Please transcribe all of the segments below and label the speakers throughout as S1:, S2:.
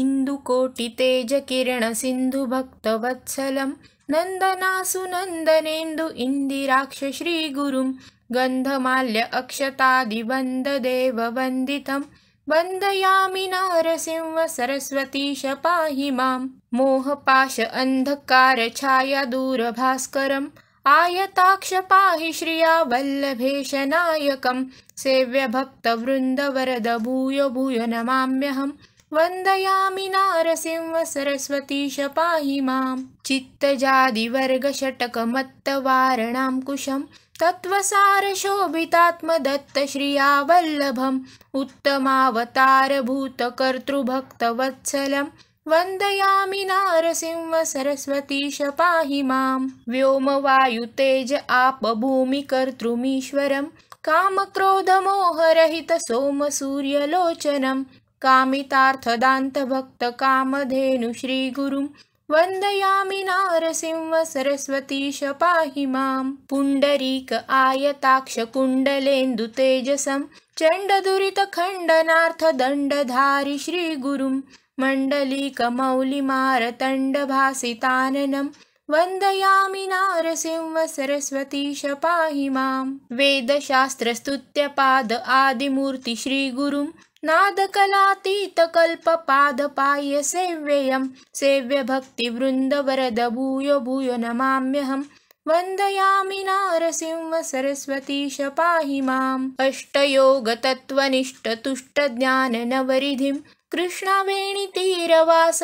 S1: इन्दुकोटितेजकिरणसिन्धुभक्तवत्सलं नन्दनासु नन्दनेन्दु इन्दिराक्ष श्रीगुरुं गन्धमाल्य अक्षतादिवन्द देव वन्दितं वन्दयामि नारसिंहसरस्वतीश पाहि मां मोहपाश आयताक्ष आयताक्षपाहि श्रिया वल्लभेशनायकं सेव्यभक्तवृन्दवरद भूय भूय नमाम्यहम् वन्दयामि नारसिंह सरस्वतीशपाहि मां चित्तजादिवर्गशटकमत्तवारणाङ्कुशं तत्त्वसारशोभितात्मदत्तश्रियावल्लभम् उत्तमावतारभूतकर्तृभक्तवत्सलं वन्दयामि नारसिंह सरस्वतीश पाहि मां व्योमवायुतेज आपभूमिकर्तृमीश्वरं कामक्रोधमोहरहितसोमसूर्यलोचनं कामितार्थदान्तभक्तकामधेनु श्रीगुरुं वन्दयामि नारसिंह सरस्वतीश पाहि मां पुण्डरीक आयताक्षकुण्डलेन्दु तेजसं दण्डधारि श्रीगुरुं मण्डलीकमौलिमारतण्डभासिताननं वन्दयामि नारसिंह सरस्वतीश पाहि मां वेदशास्त्रस्तुत्यपाद आदिमूर्ति श्रीगुरुं नादकलातीतकल्पपादपाय सेव्ययं भूयो वरद नमाम्यहम् वन्दयामि नारसिंह सरस्वतीश वृन्दयामि पाहि मां कष्टयोगतत्त्वनिष्टतुष्टज्ञाननवरिधिं कृष्णवेणितीरवास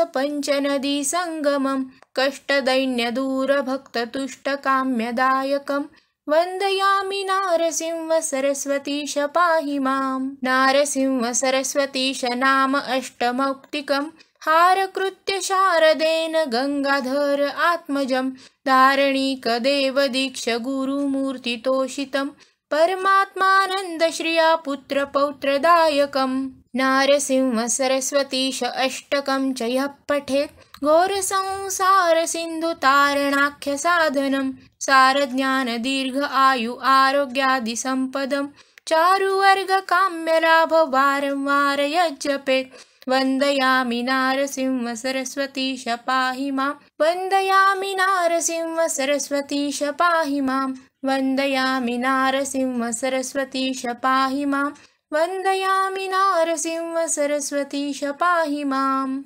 S1: सङ्गमं कष्टदैन्यदूरभक्ततुष्टकाम्यदायकम् वन्दयामि नारसिंहसरस्वतीश पाहि मां नारसिंहसरस्वतीश नाम अष्टमौक्तिकम् हारकृत्य शारदेन गङ्गाधर आत्मजं धारणीकदेवदीक्ष गुरुमूर्तितोषितं परमात्मानन्दश्रिया पुत्रपौत्रदायकम् नारसिंह सरस्वतीश अष्टकं च यः पठेत् घोरसंसारसिन्धुतारणाख्यसाधनं सारज्ञानदीर्घ आयुः आरोग्यादिसम्पदं चारुवर्गकाम्यलाभवारं वार यज्जपेत् वन्दयामि नारसिंह पाहि मां वन्दयामि नारसिंह पाहि मां वन्दयामि नारसिंह पाहि माम् वन्दयामि नारसिंहसरस्वतीशपाहि माम्